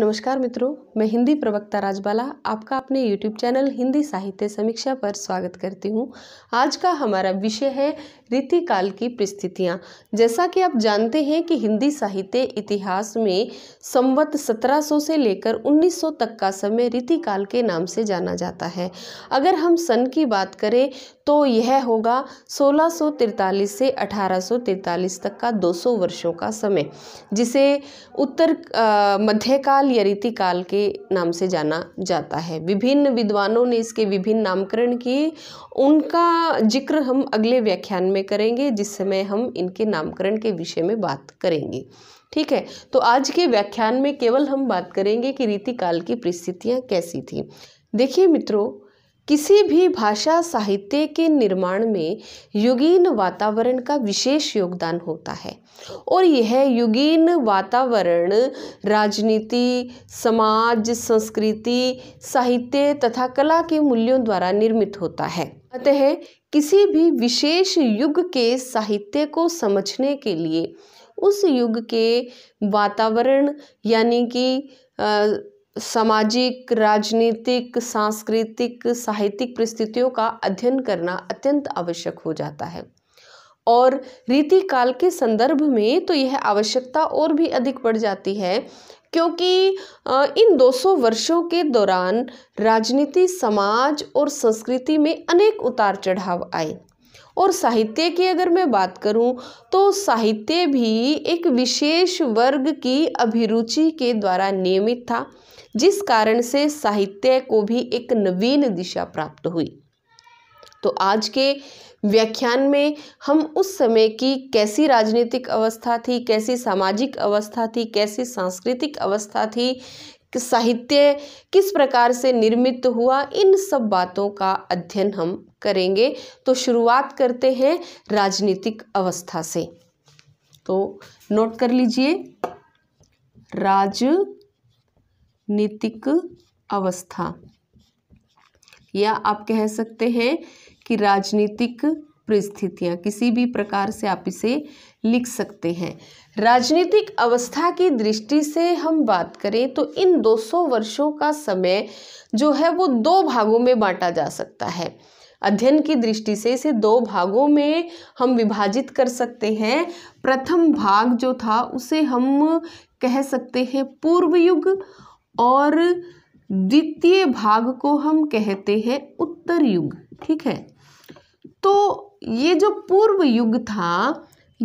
नमस्कार मित्रों मैं हिंदी प्रवक्ता राजबाला आपका अपने यूट्यूब चैनल हिंदी साहित्य समीक्षा पर स्वागत करती हूँ आज का हमारा विषय है रीतिकाल की परिस्थितियाँ जैसा कि आप जानते हैं कि हिंदी साहित्य इतिहास में संवत 1700 से लेकर 1900 तक का समय रीतिकाल के नाम से जाना जाता है अगर हम सन की बात करें तो यह होगा 1643 से 1843 तक का 200 वर्षों का समय जिसे उत्तर मध्यकाल या रीतिकाल के नाम से जाना जाता है विभिन्न विद्वानों ने इसके विभिन्न नामकरण किए उनका जिक्र हम अगले व्याख्यान में करेंगे जिस समय हम इनके नामकरण के विषय में बात करेंगे ठीक है तो आज के व्याख्यान में केवल हम बात करेंगे कि रीतिकाल की परिस्थितियाँ कैसी थी देखिए मित्रों किसी भी भाषा साहित्य के निर्माण में युगीन वातावरण का विशेष योगदान होता है और यह युगीन वातावरण राजनीति समाज संस्कृति साहित्य तथा कला के मूल्यों द्वारा निर्मित होता है अतः किसी भी विशेष युग के साहित्य को समझने के लिए उस युग के वातावरण यानी कि सामाजिक राजनीतिक सांस्कृतिक साहित्यिक परिस्थितियों का अध्ययन करना अत्यंत आवश्यक हो जाता है और रीति काल के संदर्भ में तो यह आवश्यकता और भी अधिक बढ़ जाती है क्योंकि इन 200 वर्षों के दौरान राजनीति समाज और संस्कृति में अनेक उतार चढ़ाव आए और साहित्य की अगर मैं बात करूं तो साहित्य भी एक विशेष वर्ग की अभिरुचि के द्वारा नियमित था जिस कारण से साहित्य को भी एक नवीन दिशा प्राप्त हुई तो आज के व्याख्यान में हम उस समय की कैसी राजनीतिक अवस्था थी कैसी सामाजिक अवस्था थी कैसी सांस्कृतिक अवस्था थी कि साहित्य किस प्रकार से निर्मित हुआ इन सब बातों का अध्ययन हम करेंगे तो शुरुआत करते हैं राजनीतिक अवस्था से तो नोट कर लीजिए राज नीतिक अवस्था या आप कह सकते हैं कि राजनीतिक परिस्थितियां किसी भी प्रकार से आप इसे लिख सकते हैं राजनीतिक अवस्था की दृष्टि से हम बात करें तो इन 200 वर्षों का समय जो है वो दो भागों में बांटा जा सकता है अध्ययन की दृष्टि से इसे दो भागों में हम विभाजित कर सकते हैं प्रथम भाग जो था उसे हम कह सकते हैं पूर्व युग और द्वितीय भाग को हम कहते हैं उत्तर युग ठीक है तो ये जो पूर्व युग था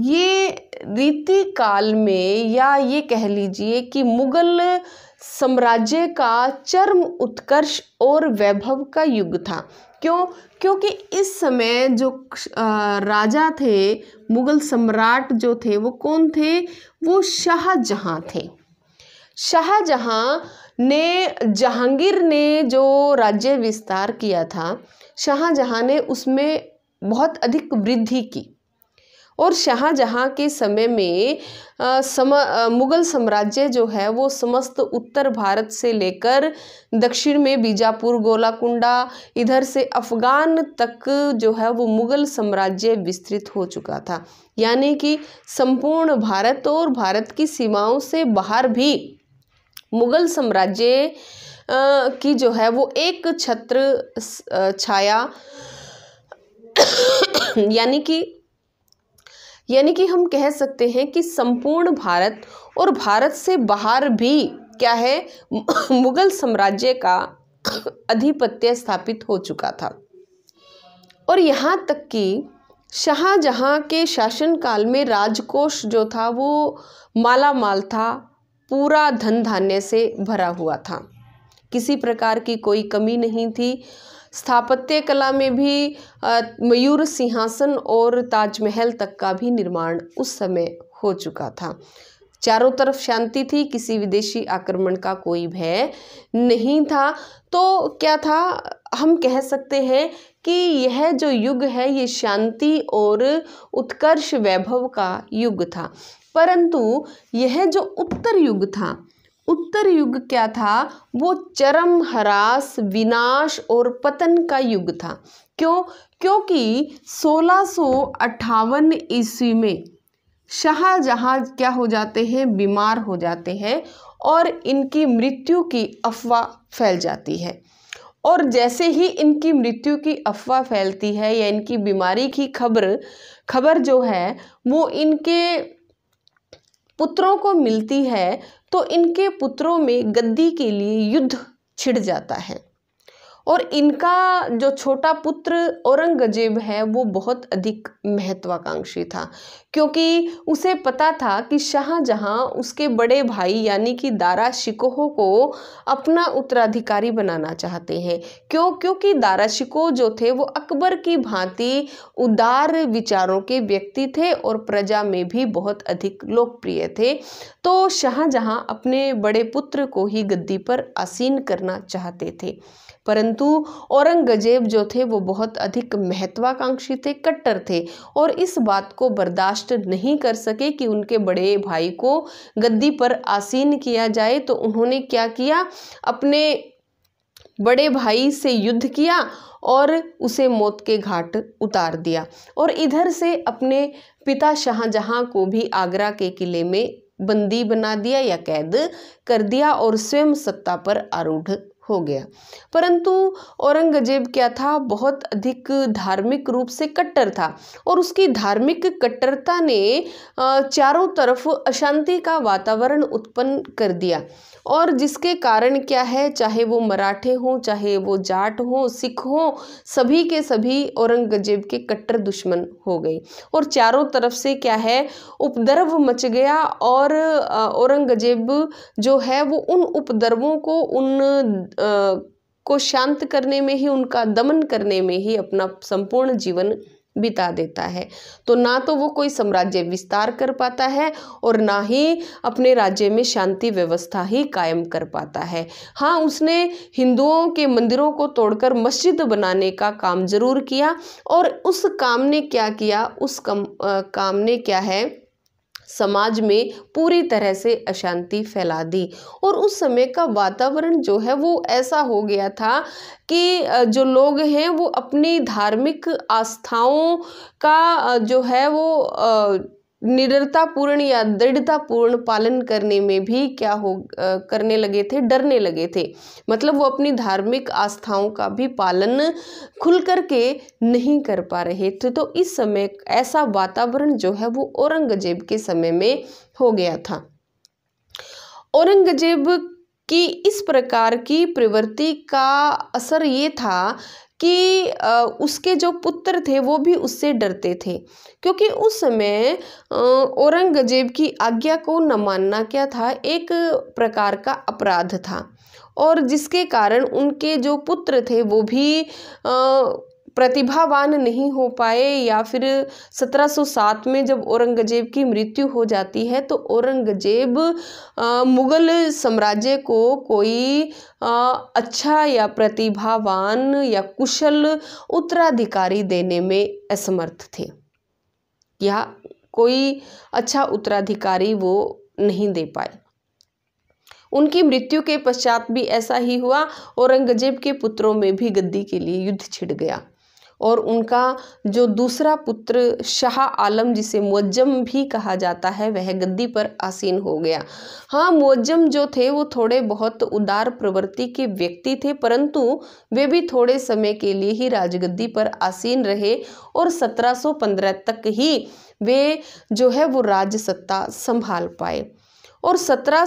ये रीति काल में या ये कह लीजिए कि मुगल साम्राज्य का चरम उत्कर्ष और वैभव का युग था क्यों क्योंकि इस समय जो राजा थे मुगल सम्राट जो थे वो कौन थे वो शाहजहाँ थे शाहजहाँ ने जहांगीर ने जो राज्य विस्तार किया था शाहजहाँ ने उसमें बहुत अधिक वृद्धि की और शाहजहाँ के समय में सम मुग़ल साम्राज्य जो है वो समस्त उत्तर भारत से लेकर दक्षिण में बीजापुर गोलाकुंडा इधर से अफ़गान तक जो है वो मुग़ल साम्राज्य विस्तृत हो चुका था यानी कि संपूर्ण भारत और भारत की सीमाओं से बाहर भी मुग़ल साम्राज्य की जो है वो एक छत्र छाया यानी कि यानी कि हम कह सकते हैं कि संपूर्ण भारत और भारत से बाहर भी क्या है मुगल साम्राज्य का अधिपत्य स्थापित हो चुका था और यहाँ तक कि शाहजहाँ के शासनकाल में राजकोष जो था वो माला माल था पूरा धन धान्य से भरा हुआ था किसी प्रकार की कोई कमी नहीं थी स्थापत्य कला में भी मयूर सिंहासन और ताजमहल तक का भी निर्माण उस समय हो चुका था चारों तरफ शांति थी किसी विदेशी आक्रमण का कोई भय नहीं था तो क्या था हम कह सकते हैं कि यह जो युग है ये शांति और उत्कर्ष वैभव का युग था परंतु यह जो उत्तर युग था उत्तर युग क्या था वो चरम हरास विनाश और पतन का युग था क्यों क्योंकि सोलह ईस्वी में शाहजहाँ क्या हो जाते हैं बीमार हो जाते हैं और इनकी मृत्यु की अफवाह फैल जाती है और जैसे ही इनकी मृत्यु की अफवाह फैलती है या इनकी बीमारी की खबर खबर जो है वो इनके पुत्रों को मिलती है तो इनके पुत्रों में गद्दी के लिए युद्ध छिड़ जाता है और इनका जो छोटा पुत्र औरंगजेब है वो बहुत अधिक महत्वाकांक्षी था क्योंकि उसे पता था कि शाहजहाँ उसके बड़े भाई यानी कि दारा शिकोह को अपना उत्तराधिकारी बनाना चाहते हैं क्यों क्योंकि दारा शिकोह जो थे वो अकबर की भांति उदार विचारों के व्यक्ति थे और प्रजा में भी बहुत अधिक लोकप्रिय थे तो शाहजहाँ अपने बड़े पुत्र को ही गद्दी पर आसीन करना चाहते थे परंतु औरंगजेब जो थे वो बहुत अधिक महत्वाकांक्षी थे कट्टर थे और इस बात को बर्दाश्त नहीं कर सके कि उनके बड़े भाई को गद्दी पर आसीन किया जाए तो उन्होंने क्या किया अपने बड़े भाई से युद्ध किया और उसे मौत के घाट उतार दिया और इधर से अपने पिता शाहजहाँ को भी आगरा के किले में बंदी बना दिया या कैद कर दिया और स्वयं सत्ता पर आरूढ़ हो गया परंतु औरंगजेब क्या था बहुत अधिक धार्मिक रूप से कट्टर था और उसकी धार्मिक कट्टरता ने चारों तरफ अशांति का वातावरण उत्पन्न कर दिया और जिसके कारण क्या है चाहे वो मराठे हों चाहे वो जाट हों सिख हों सभी के सभी औरंगजेब के कट्टर दुश्मन हो गए और चारों तरफ से क्या है उपद्रव मच गया और औरंगजेब जो है वो उन उपद्रवों को उन को शांत करने में ही उनका दमन करने में ही अपना संपूर्ण जीवन बिता देता है तो ना तो वो कोई साम्राज्य विस्तार कर पाता है और ना ही अपने राज्य में शांति व्यवस्था ही कायम कर पाता है हाँ उसने हिंदुओं के मंदिरों को तोड़कर मस्जिद बनाने का काम ज़रूर किया और उस काम ने क्या किया उस कम आ, काम ने क्या है समाज में पूरी तरह से अशांति फैला दी और उस समय का वातावरण जो है वो ऐसा हो गया था कि जो लोग हैं वो अपनी धार्मिक आस्थाओं का जो है वो निडरतापूर्ण या दृढ़तापूर्ण पालन करने में भी क्या हो आ, करने लगे थे डरने लगे थे मतलब वो अपनी धार्मिक आस्थाओं का भी पालन खुल करके नहीं कर पा रहे थे तो इस समय ऐसा वातावरण जो है वो औरंगजेब के समय में हो गया था औरंगजेब की इस प्रकार की प्रवृत्ति का असर ये था कि उसके जो पुत्र थे वो भी उससे डरते थे क्योंकि उस समय औरंगज़ेब की आज्ञा को न मानना क्या था एक प्रकार का अपराध था और जिसके कारण उनके जो पुत्र थे वो भी प्रतिभावान नहीं हो पाए या फिर 1707 में जब औरंगज़ेब की मृत्यु हो जाती है तो औरंगज़ेब मुग़ल साम्राज्य को कोई अच्छा या प्रतिभावान या कुशल उत्तराधिकारी देने में असमर्थ थे या कोई अच्छा उत्तराधिकारी वो नहीं दे पाए उनकी मृत्यु के पश्चात भी ऐसा ही हुआ औरंगजेब के पुत्रों में भी गद्दी के लिए युद्ध छिड़ गया और उनका जो दूसरा पुत्र शाह आलम जिसे मुज्जम भी कहा जाता है वह गद्दी पर आसीन हो गया हाँ मुज्जम जो थे वो थोड़े बहुत उदार प्रवृत्ति के व्यक्ति थे परंतु वे भी थोड़े समय के लिए ही राजगद्दी पर आसीन रहे और 1715 तक ही वे जो है वो राजसत्ता संभाल पाए और सत्रह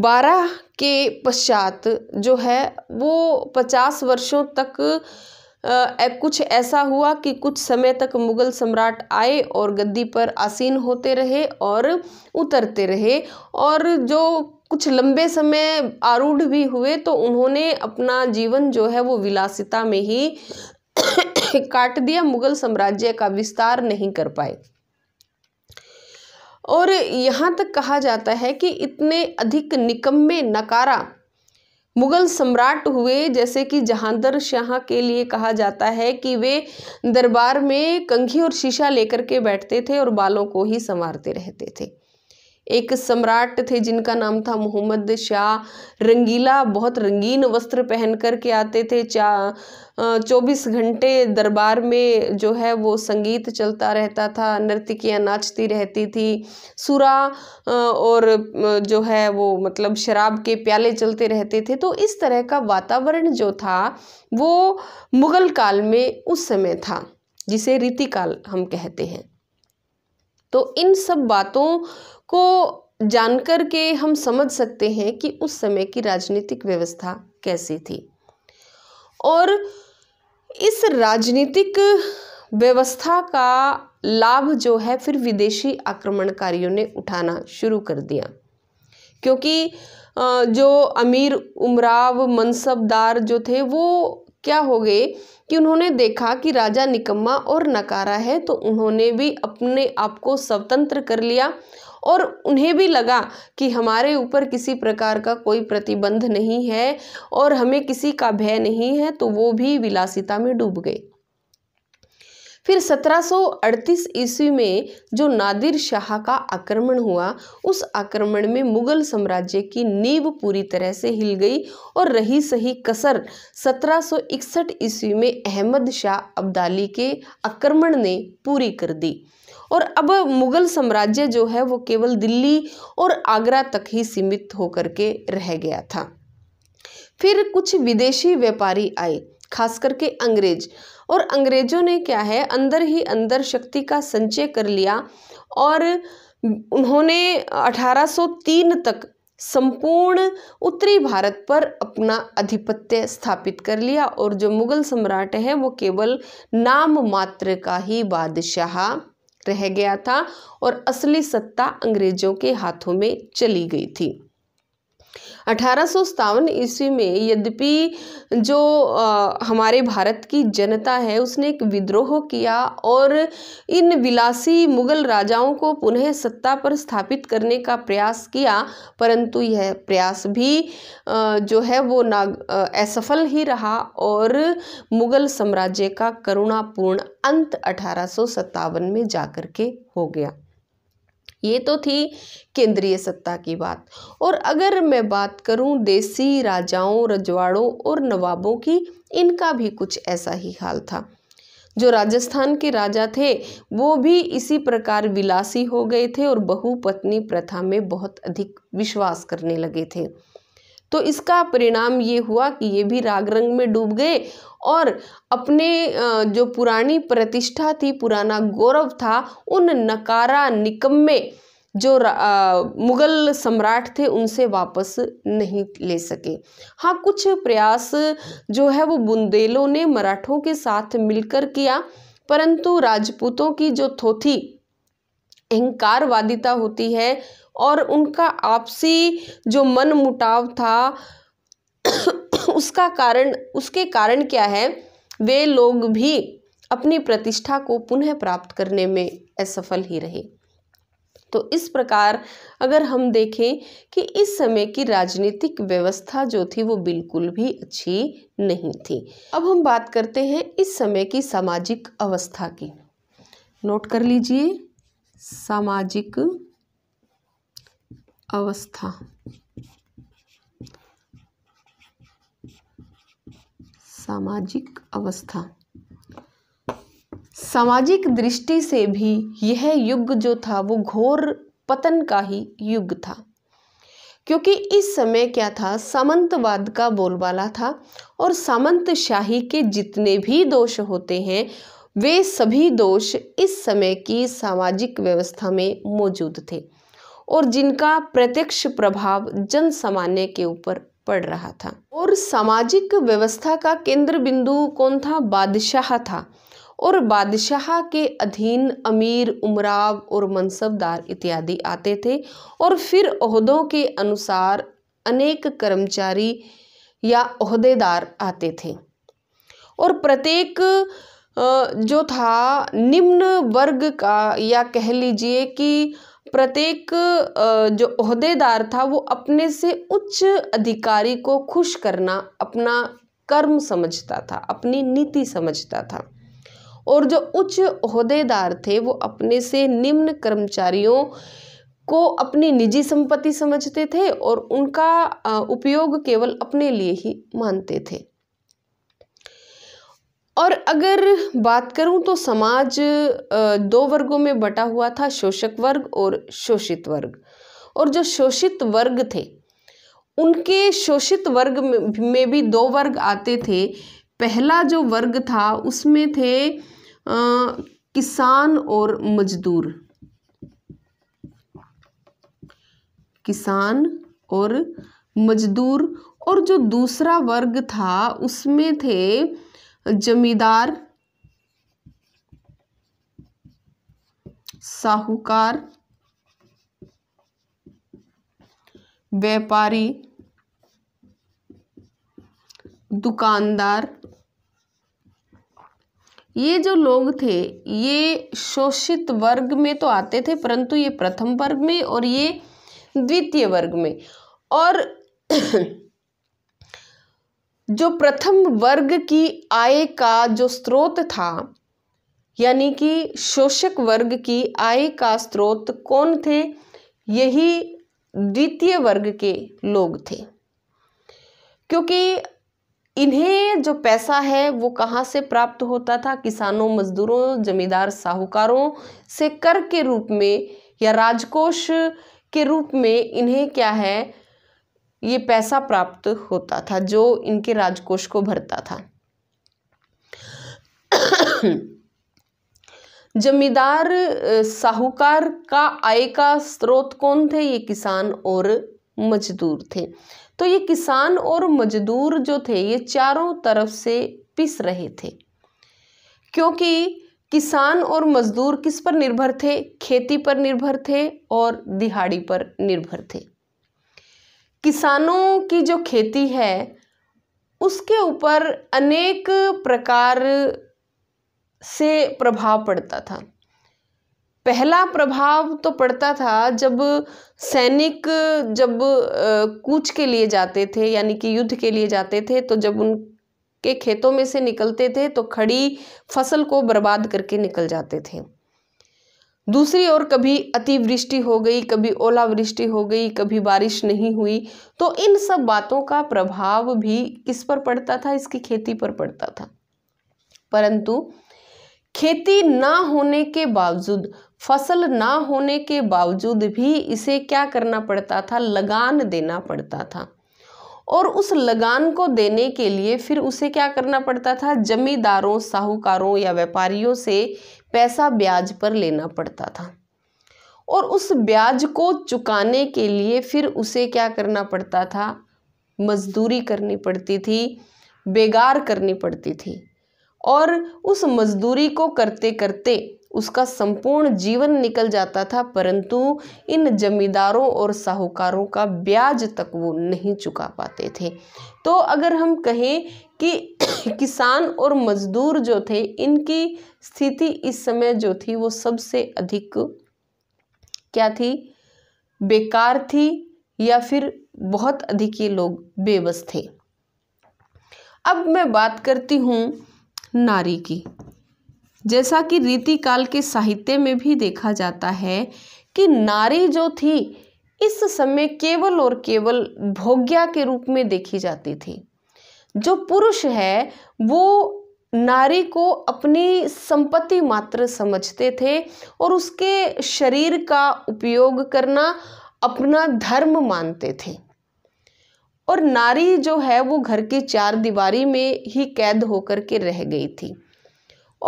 बारह के पश्चात जो है वो पचास वर्षों तक आ, कुछ ऐसा हुआ कि कुछ समय तक मुग़ल सम्राट आए और गद्दी पर आसीन होते रहे और उतरते रहे और जो कुछ लंबे समय आरूढ़ भी हुए तो उन्होंने अपना जीवन जो है वो विलासिता में ही काट दिया मुग़ल साम्राज्य का विस्तार नहीं कर पाए और यहाँ तक कहा जाता है कि इतने अधिक निकम्मे नकारा मुग़ल सम्राट हुए जैसे कि जहांदर शाह के लिए कहा जाता है कि वे दरबार में कंघी और शीशा लेकर के बैठते थे और बालों को ही संवारते रहते थे एक सम्राट थे जिनका नाम था मोहम्मद शाह रंगीला बहुत रंगीन वस्त्र पहन कर के आते थे चा चौबीस घंटे दरबार में जो है वो संगीत चलता रहता था नर्तकियाँ नाचती रहती थी सुरा और जो है वो मतलब शराब के प्याले चलते रहते थे तो इस तरह का वातावरण जो था वो मुग़ल काल में उस समय था जिसे रीतिकाल हम कहते हैं तो इन सब बातों को जानकर के हम समझ सकते हैं कि उस समय की राजनीतिक व्यवस्था कैसी थी और इस राजनीतिक व्यवस्था का लाभ जो है फिर विदेशी आक्रमणकारियों ने उठाना शुरू कर दिया क्योंकि जो अमीर उमराव मनसबदार जो थे वो क्या हो गए कि उन्होंने देखा कि राजा निकम्मा और नकारा है तो उन्होंने भी अपने आप को स्वतंत्र कर लिया और उन्हें भी लगा कि हमारे ऊपर किसी प्रकार का कोई प्रतिबंध नहीं है और हमें किसी का भय नहीं है तो वो भी विलासिता में डूब गए फिर 1738 ईस्वी में जो नादिर शाह का आक्रमण हुआ उस आक्रमण में मुगल साम्राज्य की नींव पूरी तरह से हिल गई और रही सही कसर 1761 ईस्वी में अहमद शाह अब्दाली के आक्रमण ने पूरी कर दी और अब मुग़ल साम्राज्य जो है वो केवल दिल्ली और आगरा तक ही सीमित होकर के रह गया था फिर कुछ विदेशी व्यापारी आए खास करके अंग्रेज और अंग्रेजों ने क्या है अंदर ही अंदर शक्ति का संचय कर लिया और उन्होंने 1803 तक संपूर्ण उत्तरी भारत पर अपना आधिपत्य स्थापित कर लिया और जो मुग़ल सम्राट हैं वो केवल नाम मात्र का ही बादशाह रह गया था और असली सत्ता अंग्रेजों के हाथों में चली गई थी अठारह ईस्वी में यद्यपि जो आ, हमारे भारत की जनता है उसने एक विद्रोह किया और इन विलासी मुगल राजाओं को पुनः सत्ता पर स्थापित करने का प्रयास किया परंतु यह प्रयास भी आ, जो है वो ना असफल ही रहा और मुगल साम्राज्य का करुणापूर्ण अंत अठारह में जाकर के हो गया ये तो थी केंद्रीय सत्ता की बात और अगर मैं बात करूं देसी राजाओं रजवाड़ों और नवाबों की इनका भी कुछ ऐसा ही हाल था जो राजस्थान के राजा थे वो भी इसी प्रकार विलासी हो गए थे और बहुपत्नी प्रथा में बहुत अधिक विश्वास करने लगे थे तो इसका परिणाम ये हुआ कि ये भी राग रंग में डूब गए और अपने जो पुरानी प्रतिष्ठा थी पुराना गौरव था उन नकारा निकम्मे जो मुग़ल सम्राट थे उनसे वापस नहीं ले सके हाँ कुछ प्रयास जो है वो बुंदेलों ने मराठों के साथ मिलकर किया परंतु राजपूतों की जो थोथी अहंकारवादिता होती है और उनका आपसी जो मन मुटाव था उसका कारण उसके कारण क्या है वे लोग भी अपनी प्रतिष्ठा को पुनः प्राप्त करने में असफल ही रहे तो इस प्रकार अगर हम देखें कि इस समय की राजनीतिक व्यवस्था जो थी वो बिल्कुल भी अच्छी नहीं थी अब हम बात करते हैं इस समय की सामाजिक अवस्था की नोट कर लीजिए सामाजिक अवस्था सामाजिक अवस्था सामाजिक दृष्टि से भी यह युग जो था वो घोर पतन का ही युग था क्योंकि इस समय क्या था सामंतवाद का बोलबाला था और सामंत शाही के जितने भी दोष होते हैं वे सभी दोष इस समय की सामाजिक व्यवस्था में मौजूद थे और जिनका प्रत्यक्ष प्रभाव जन सामान्य के ऊपर पड़ रहा था और सामाजिक व्यवस्था का केंद्र बिंदु कौन था बादशाह था और बादशाह के अधीन अमीर उमराव और मनसबदार इत्यादि आते थे और फिर अहदों के अनुसार अनेक कर्मचारी या अहदेदार आते थे और प्रत्येक जो था निम्न वर्ग का या कह लीजिए कि प्रत्येक जो अहदेदार था वो अपने से उच्च अधिकारी को खुश करना अपना कर्म समझता था अपनी नीति समझता था और जो उच्च अहदेदार थे वो अपने से निम्न कर्मचारियों को अपनी निजी संपत्ति समझते थे और उनका उपयोग केवल अपने लिए ही मानते थे और अगर बात करूँ तो समाज दो वर्गों में बटा हुआ था शोषक वर्ग और शोषित वर्ग और जो शोषित वर्ग थे उनके शोषित वर्ग में भी दो वर्ग आते थे पहला जो वर्ग था उसमें थे आ, किसान और मजदूर किसान और मजदूर और जो दूसरा वर्ग था उसमें थे जमींदार साहूकार व्यापारी दुकानदार ये जो लोग थे ये शोषित वर्ग में तो आते थे परंतु ये प्रथम वर्ग में और ये द्वितीय वर्ग में और जो प्रथम वर्ग की आय का जो स्रोत था यानी कि शोषक वर्ग की आय का स्रोत कौन थे यही द्वितीय वर्ग के लोग थे क्योंकि इन्हें जो पैसा है वो कहाँ से प्राप्त होता था किसानों मजदूरों जमींदार साहूकारों से कर के रूप में या राजकोष के रूप में इन्हें क्या है ये पैसा प्राप्त होता था जो इनके राजकोष को भरता था जमींदार साहूकार का आय का स्रोत कौन थे ये किसान और मजदूर थे तो ये किसान और मजदूर जो थे ये चारों तरफ से पिस रहे थे क्योंकि किसान और मजदूर किस पर निर्भर थे खेती पर निर्भर थे और दिहाड़ी पर निर्भर थे किसानों की जो खेती है उसके ऊपर अनेक प्रकार से प्रभाव पड़ता था पहला प्रभाव तो पड़ता था जब सैनिक जब कूच के लिए जाते थे यानी कि युद्ध के लिए जाते थे तो जब उनके खेतों में से निकलते थे तो खड़ी फसल को बर्बाद करके निकल जाते थे दूसरी ओर कभी अतिवृष्टि हो गई कभी ओलावृष्टि हो गई कभी बारिश नहीं हुई तो इन सब बातों का प्रभाव भी किस पर पड़ता था इसकी खेती पर पड़ता था परंतु खेती ना होने के बावजूद फसल ना होने के बावजूद भी इसे क्या करना पड़ता था लगान देना पड़ता था और उस लगान को देने के लिए फिर उसे क्या करना पड़ता था जमींदारों साहूकारों या व्यापारियों से पैसा ब्याज पर लेना पड़ता था और उस ब्याज को चुकाने के लिए फिर उसे क्या करना पड़ता था मजदूरी करनी पड़ती थी बेगार करनी पड़ती थी और उस मज़दूरी को करते करते उसका संपूर्ण जीवन निकल जाता था परंतु इन जमींदारों और साहूकारों का ब्याज तक वो नहीं चुका पाते थे तो अगर हम कहें कि किसान और मज़दूर जो थे इनकी स्थिति इस समय जो थी वो सबसे अधिक क्या थी बेकार थी या फिर बहुत अधिक ये लोग बेबस थे अब मैं बात करती हूँ नारी की जैसा कि रीतिकाल के साहित्य में भी देखा जाता है कि नारी जो थी इस समय केवल और केवल भोग्या के रूप में देखी जाती थी जो पुरुष है वो नारी को अपनी संपत्ति मात्र समझते थे और उसके शरीर का उपयोग करना अपना धर्म मानते थे और नारी जो है वो घर की चार दीवारी में ही कैद होकर के रह गई थी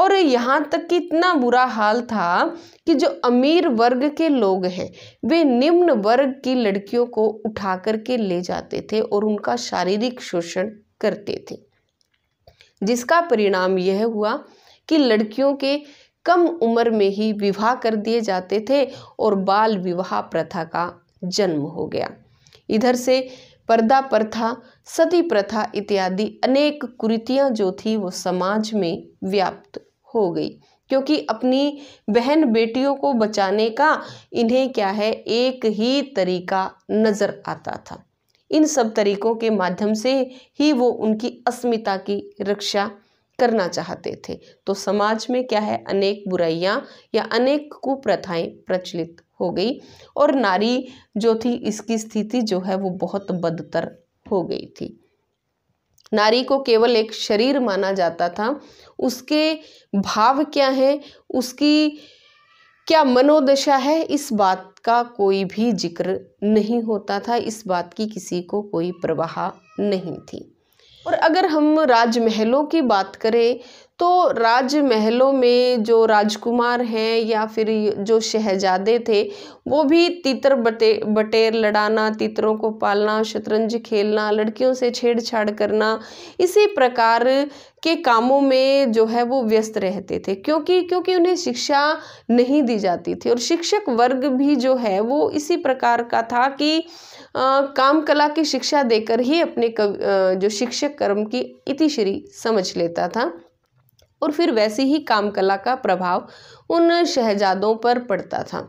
और यहाँ तक कि इतना बुरा हाल था कि जो अमीर वर्ग के लोग हैं वे निम्न वर्ग की लड़कियों को उठा कर के ले जाते थे और उनका शारीरिक शोषण करते थे जिसका परिणाम यह हुआ कि लड़कियों के कम उम्र में ही विवाह कर दिए जाते थे और बाल विवाह प्रथा का जन्म हो गया इधर से पर्दा प्रथा सती प्रथा इत्यादि अनेक कुरीतियाँ जो थी वो समाज में व्याप्त हो गई क्योंकि अपनी बहन बेटियों को बचाने का इन्हें क्या है एक ही तरीका नज़र आता था इन सब तरीकों के माध्यम से ही वो उनकी अस्मिता की रक्षा करना चाहते थे तो समाज में क्या है अनेक बुराइयाँ या अनेक कुप्रथाएं प्रचलित हो गई और नारी जो थी इसकी स्थिति जो है वो बहुत बदतर हो गई थी नारी को केवल एक शरीर माना जाता था उसके भाव क्या हैं उसकी क्या मनोदशा है इस बात का कोई भी जिक्र नहीं होता था इस बात की किसी को कोई प्रवाह नहीं थी और अगर हम राजमहलों की बात करें तो राज महलों में जो राजकुमार हैं या फिर जो शहजादे थे वो भी तीतर बटे बटेर लड़ाना तीतरों को पालना शतरंज खेलना लड़कियों से छेड़छाड़ करना इसी प्रकार के कामों में जो है वो व्यस्त रहते थे क्योंकि क्योंकि उन्हें शिक्षा नहीं दी जाती थी और शिक्षक वर्ग भी जो है वो इसी प्रकार का था कि आ, काम कला की शिक्षा देकर ही अपने कव, आ, जो शिक्षक कर्म की इतिश्री समझ लेता था और फिर वैसी ही कामकला का प्रभाव उन शहजादों पर पड़ता था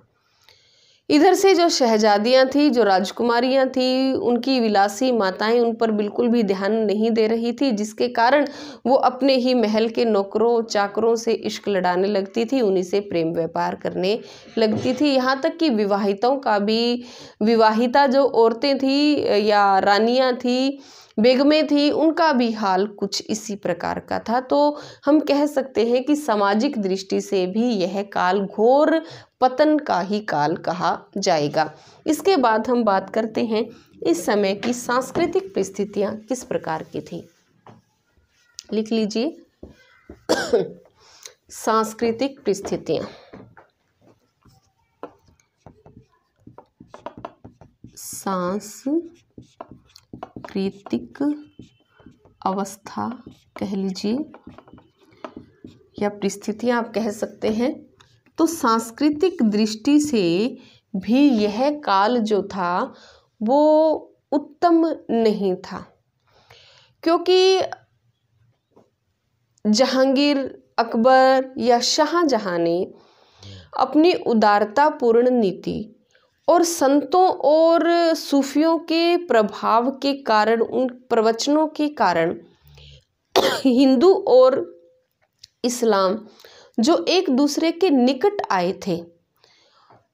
इधर से जो शहजादियाँ थीं जो राजकुमारियाँ थीं उनकी विलासी माताएं उन पर बिल्कुल भी ध्यान नहीं दे रही थी जिसके कारण वो अपने ही महल के नौकरों चाकरों से इश्क लड़ाने लगती थी उन्हीं से प्रेम व्यापार करने लगती थी यहाँ तक कि विवाहितों का भी विवाहिता जो औरतें थी या रानियाँ थी बेगमें थी उनका भी हाल कुछ इसी प्रकार का था तो हम कह सकते हैं कि सामाजिक दृष्टि से भी यह काल घोर पतन का ही काल कहा जाएगा इसके बाद हम बात करते हैं इस समय की सांस्कृतिक परिस्थितियाँ किस प्रकार की थी लिख लीजिए सांस्कृतिक परिस्थितियाँ सांस प्राकृतिक अवस्था कह लीजिए या परिस्थितियाँ आप कह सकते हैं तो सांस्कृतिक दृष्टि से भी यह काल जो था वो उत्तम नहीं था क्योंकि जहांगीर अकबर या शाहजहाँ ने अपनी उदारतापूर्ण नीति और संतों और सूफियों के प्रभाव के कारण उन प्रवचनों के कारण हिंदू और इस्लाम जो एक दूसरे के निकट आए थे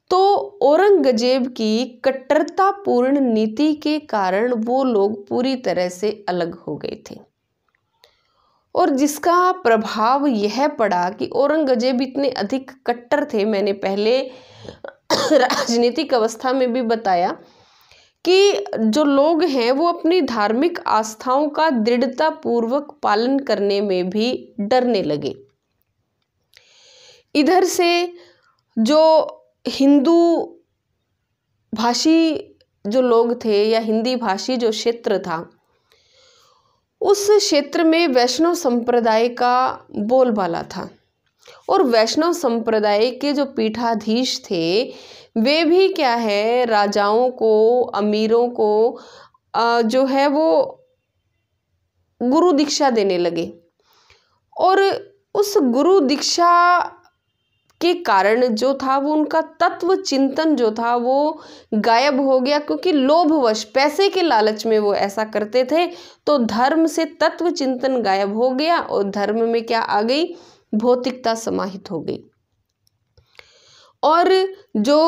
तो औरंगजेब की कट्टरतापूर्ण नीति के कारण वो लोग पूरी तरह से अलग हो गए थे और जिसका प्रभाव यह पड़ा कि औरंगजेब इतने अधिक कट्टर थे मैंने पहले राजनीतिक अवस्था में भी बताया कि जो लोग हैं वो अपनी धार्मिक आस्थाओं का दृढ़ता पूर्वक पालन करने में भी डरने लगे इधर से जो हिंदू भाषी जो लोग थे या हिंदी भाषी जो क्षेत्र था उस क्षेत्र में वैष्णव संप्रदाय का बोलबाला था और वैष्णव संप्रदाय के जो पीठाधीश थे वे भी क्या है राजाओं को अमीरों को जो है वो गुरु दीक्षा देने लगे और उस गुरु दीक्षा के कारण जो था वो उनका तत्व चिंतन जो था वो गायब हो गया क्योंकि लोभवश पैसे के लालच में वो ऐसा करते थे तो धर्म से तत्व चिंतन गायब हो गया और धर्म में क्या आ गई भौतिकता समाहित हो गई और जो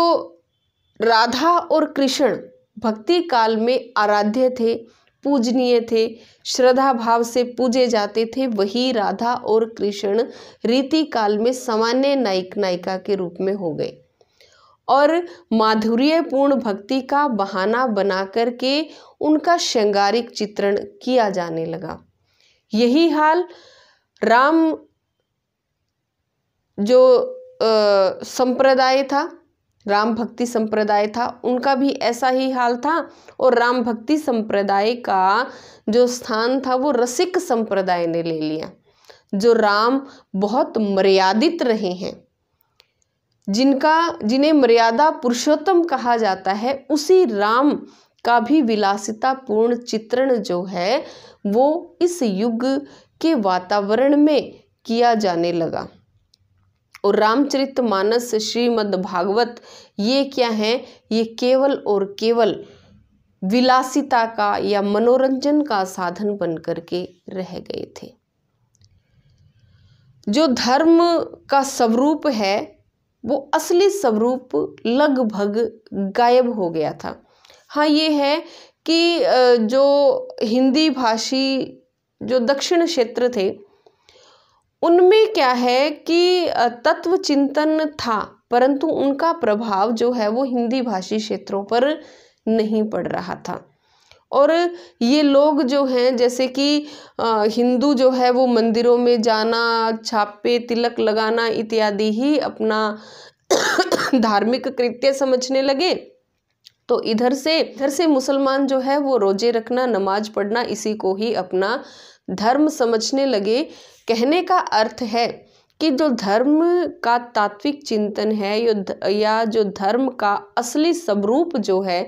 राधा और कृष्ण भक्ति काल में आराध्य थे पूजनीय थे श्रद्धा भाव से पूजे जाते थे वही राधा और कृष्ण रीति काल में सामान्य नायक नायिका के रूप में हो गए और माधुर्यपूर्ण भक्ति का बहाना बना कर के उनका श्रृंगारिक चित्रण किया जाने लगा यही हाल राम जो संप्रदाय था राम भक्ति संप्रदाय था उनका भी ऐसा ही हाल था और राम भक्ति संप्रदाय का जो स्थान था वो रसिक संप्रदाय ने ले लिया जो राम बहुत मर्यादित रहे हैं जिनका जिन्हें मर्यादा पुरुषोत्तम कहा जाता है उसी राम का भी विलासितापूर्ण चित्रण जो है वो इस युग के वातावरण में किया जाने लगा और रामचरित मानस श्रीमद् भागवत ये क्या है ये केवल और केवल विलासिता का या मनोरंजन का साधन बन करके रह गए थे जो धर्म का स्वरूप है वो असली स्वरूप लगभग गायब हो गया था हाँ ये है कि जो हिंदी भाषी जो दक्षिण क्षेत्र थे उनमें क्या है कि तत्व चिंतन था परंतु उनका प्रभाव जो है वो हिंदी भाषी क्षेत्रों पर नहीं पड़ रहा था और ये लोग जो हैं जैसे कि हिंदू जो है वो मंदिरों में जाना छापे तिलक लगाना इत्यादि ही अपना धार्मिक कृत्य समझने लगे तो इधर से इधर से मुसलमान जो है वो रोजे रखना नमाज पढ़ना इसी को ही अपना धर्म समझने लगे कहने का अर्थ है कि जो धर्म का तात्विक चिंतन है या जो धर्म का असली स्वरूप जो है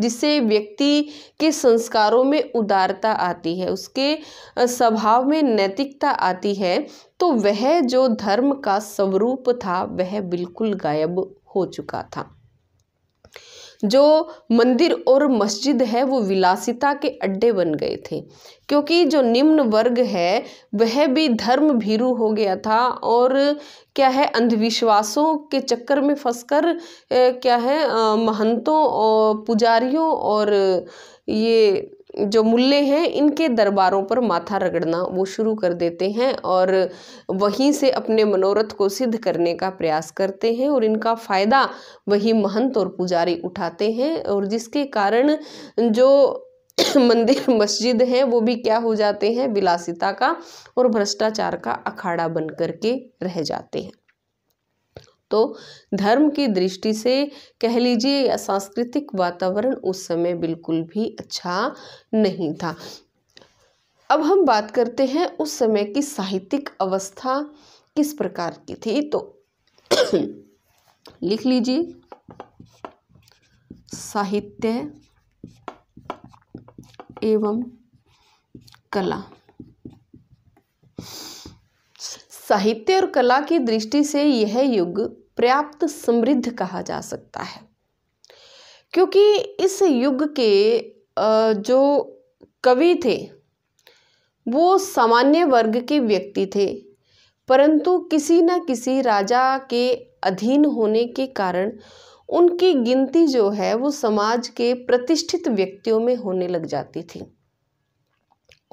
जिससे व्यक्ति के संस्कारों में उदारता आती है उसके स्वभाव में नैतिकता आती है तो वह जो धर्म का स्वरूप था वह बिल्कुल गायब हो चुका था जो मंदिर और मस्जिद है वो विलासिता के अड्डे बन गए थे क्योंकि जो निम्न वर्ग है वह भी धर्म भीरू हो गया था और क्या है अंधविश्वासों के चक्कर में फंसकर क्या है महंतों और पुजारियों और ये जो मुल्ले हैं इनके दरबारों पर माथा रगड़ना वो शुरू कर देते हैं और वहीं से अपने मनोरथ को सिद्ध करने का प्रयास करते हैं और इनका फ़ायदा वही महंत और पुजारी उठाते हैं और जिसके कारण जो मंदिर मस्जिद हैं वो भी क्या हो जाते हैं विलासिता का और भ्रष्टाचार का अखाड़ा बन करके रह जाते हैं तो धर्म की दृष्टि से कह लीजिए या सांस्कृतिक वातावरण उस समय बिल्कुल भी अच्छा नहीं था अब हम बात करते हैं उस समय की साहित्यिक अवस्था किस प्रकार की थी तो लिख लीजिए साहित्य एवं कला साहित्य और कला की दृष्टि से यह युग पर्याप्त समृद्ध कहा जा सकता है क्योंकि इस युग के जो कवि थे वो सामान्य वर्ग के व्यक्ति थे परंतु किसी न किसी राजा के अधीन होने के कारण उनकी गिनती जो है वो समाज के प्रतिष्ठित व्यक्तियों में होने लग जाती थी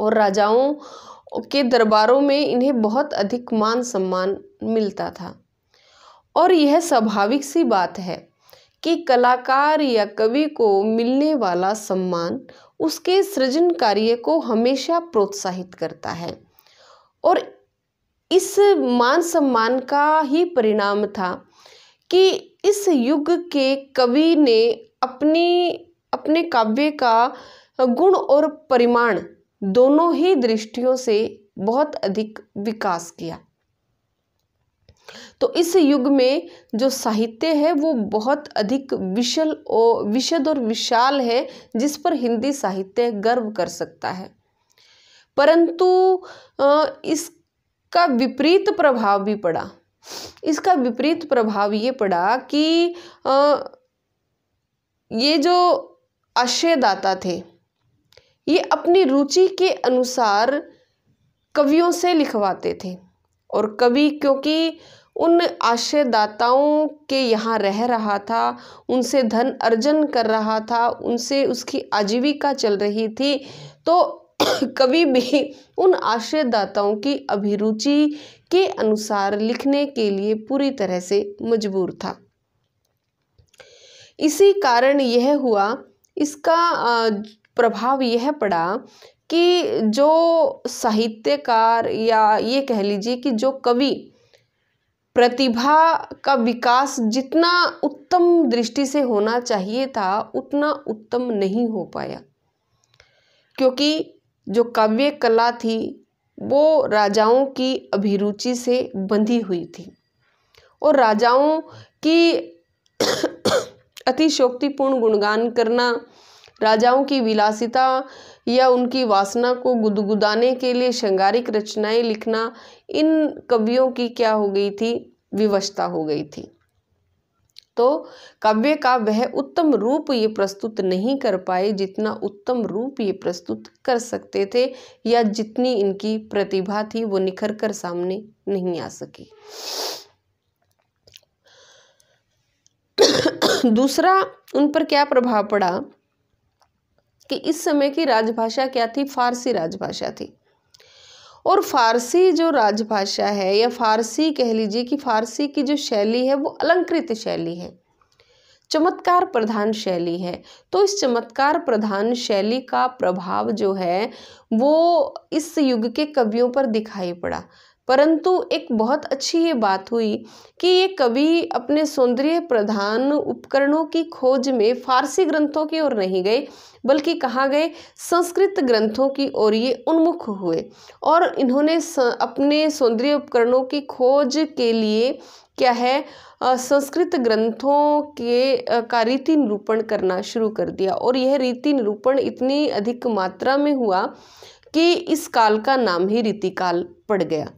और राजाओं के दरबारों में इन्हें बहुत अधिक मान सम्मान मिलता था और यह स्वाभाविक सी बात है कि कलाकार या कवि को मिलने वाला सम्मान उसके सृजन कार्य को हमेशा प्रोत्साहित करता है और इस मान सम्मान का ही परिणाम था कि इस युग के कवि ने अपनी अपने काव्य का गुण और परिमाण दोनों ही दृष्टियों से बहुत अधिक विकास किया तो इस युग में जो साहित्य है वो बहुत अधिक विशल और विशद और विशाल है जिस पर हिंदी साहित्य गर्व कर सकता है परंतु इसका विपरीत प्रभाव भी पड़ा इसका विपरीत प्रभाव ये पड़ा कि ये जो आश्रयदाता थे ये अपनी रुचि के अनुसार कवियों से लिखवाते थे और कवि क्योंकि उन आश्रयदाताओं के यहाँ रह रहा था उनसे धन अर्जन कर रहा था उनसे उसकी आजीविका चल रही थी तो कवि भी उन आश्रयदाताओं की अभिरुचि के अनुसार लिखने के लिए पूरी तरह से मजबूर था इसी कारण यह हुआ इसका प्रभाव यह पड़ा कि जो साहित्यकार या ये कह लीजिए कि जो कवि प्रतिभा का विकास जितना उत्तम दृष्टि से होना चाहिए था उतना उत्तम नहीं हो पाया क्योंकि जो काव्य कला थी वो राजाओं की अभिरुचि से बंधी हुई थी और राजाओं की अतिशोक्तिपूर्ण गुणगान करना राजाओं की विलासिता या उनकी वासना को गुदगुदाने के लिए श्रृंगारिक रचनाएं लिखना इन कवियों की क्या हो गई थी विवशता हो गई थी तो काव्य का वह उत्तम रूप ये प्रस्तुत नहीं कर पाए जितना उत्तम रूप ये प्रस्तुत कर सकते थे या जितनी इनकी प्रतिभा थी वो निखर कर सामने नहीं आ सकी दूसरा उन पर क्या प्रभाव पड़ा कि इस समय की राजभाषा क्या थी फारसी राजभाषा थी और फारसी जो राजभाषा है या फारसी कह लीजिए कि फारसी की जो शैली है वो अलंकृत शैली है चमत्कार प्रधान शैली है तो इस चमत्कार प्रधान शैली का प्रभाव जो है वो इस युग के कवियों पर दिखाई पड़ा परंतु एक बहुत अच्छी ये बात हुई कि ये कवि अपने सौंदर्य प्रधान उपकरणों की खोज में फारसी ग्रंथों की ओर नहीं गए बल्कि कहाँ गए संस्कृत ग्रंथों की ओर ये उन्मुख हुए और इन्होंने अपने सौंदर्य उपकरणों की खोज के लिए क्या है संस्कृत ग्रंथों के का रीति निरूपण करना शुरू कर दिया और यह रीति निरूपण इतनी अधिक मात्रा में हुआ कि इस काल का नाम ही रीतिकाल पड़ गया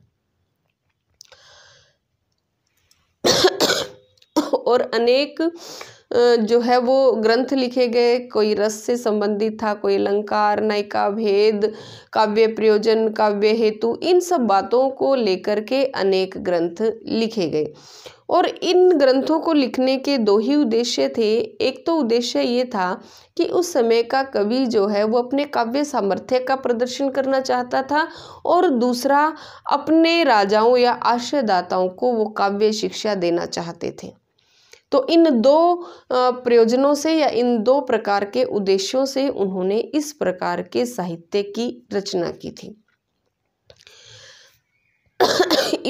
और अनेक जो है वो ग्रंथ लिखे गए कोई रस से संबंधित था कोई अलंकार नायिका भेद काव्य प्रयोजन काव्य हेतु इन सब बातों को लेकर के अनेक ग्रंथ लिखे गए और इन ग्रंथों को लिखने के दो ही उद्देश्य थे एक तो उद्देश्य ये था कि उस समय का कवि जो है वो अपने काव्य सामर्थ्य का प्रदर्शन करना चाहता था और दूसरा अपने राजाओं या आश्रयदाताओं को वो काव्य शिक्षा देना चाहते थे तो इन दो प्रयोजनों से या इन दो प्रकार के उद्देश्यों से उन्होंने इस प्रकार के साहित्य की रचना की थी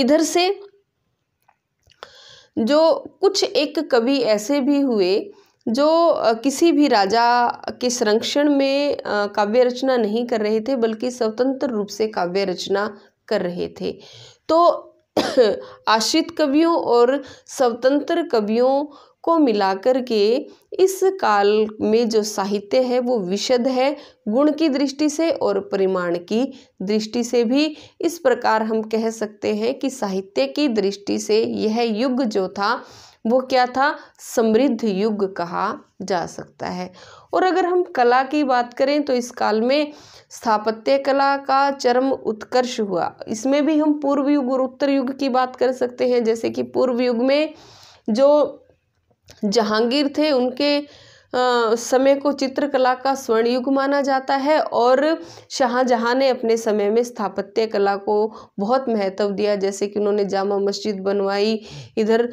इधर से जो कुछ एक कवि ऐसे भी हुए जो किसी भी राजा के संरक्षण में काव्य रचना नहीं कर रहे थे बल्कि स्वतंत्र रूप से काव्य रचना कर रहे थे तो आश्रित कवियों और स्वतंत्र कवियों को मिलाकर के इस काल में जो साहित्य है वो विशद है गुण की दृष्टि से और परिमाण की दृष्टि से भी इस प्रकार हम कह सकते हैं कि साहित्य की दृष्टि से यह युग जो था वो क्या था समृद्ध युग कहा जा सकता है और अगर हम कला की बात करें तो इस काल में स्थापत्य कला का चरम उत्कर्ष हुआ इसमें भी हम पूर्व युग और उत्तर युग की बात कर सकते हैं जैसे कि पूर्व युग में जो जहांगीर थे उनके आ, समय को चित्रकला का स्वर्ण युग माना जाता है और शाहजहाँ ने अपने समय में स्थापत्य कला को बहुत महत्व दिया जैसे कि उन्होंने जामा मस्जिद बनवाई इधर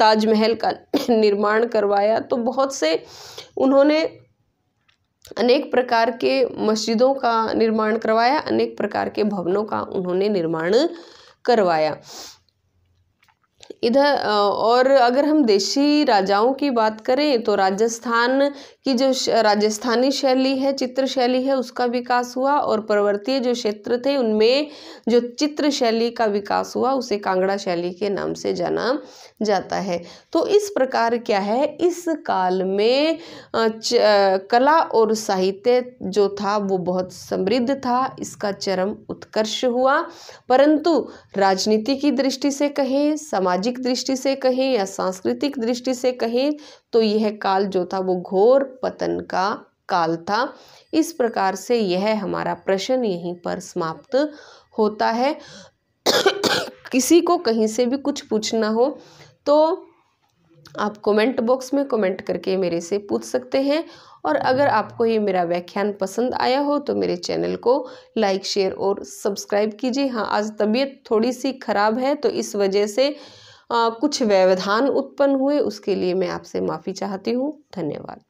ताजमहल का निर्माण करवाया तो बहुत से उन्होंने अनेक प्रकार के मस्जिदों का निर्माण करवाया अनेक प्रकार के भवनों का उन्होंने निर्माण करवाया इधर और अगर हम देशी राजाओं की बात करें तो राजस्थान की जो राजस्थानी शैली है चित्र शैली है उसका विकास हुआ और पर्वतीय जो क्षेत्र थे उनमें जो चित्र शैली का विकास हुआ उसे कांगड़ा शैली के नाम से जाना जाता है तो इस प्रकार क्या है इस काल में कला और साहित्य जो था वो बहुत समृद्ध था इसका चरम उत्कर्ष हुआ परंतु राजनीति की दृष्टि से कहें समाज सामाजिक दृष्टि से कहें या सांस्कृतिक दृष्टि से कहें तो यह काल जो था वो घोर पतन का काल था इस प्रकार से यह हमारा प्रश्न यहीं पर समाप्त होता है किसी को कहीं से भी कुछ पूछना हो तो आप कमेंट बॉक्स में कमेंट करके मेरे से पूछ सकते हैं और अगर आपको ये मेरा व्याख्यान पसंद आया हो तो मेरे चैनल को लाइक शेयर और सब्सक्राइब कीजिए हाँ आज तबीयत थोड़ी सी ख़राब है तो इस वजह से कुछ व्यवधान उत्पन्न हुए उसके लिए मैं आपसे माफ़ी चाहती हूँ धन्यवाद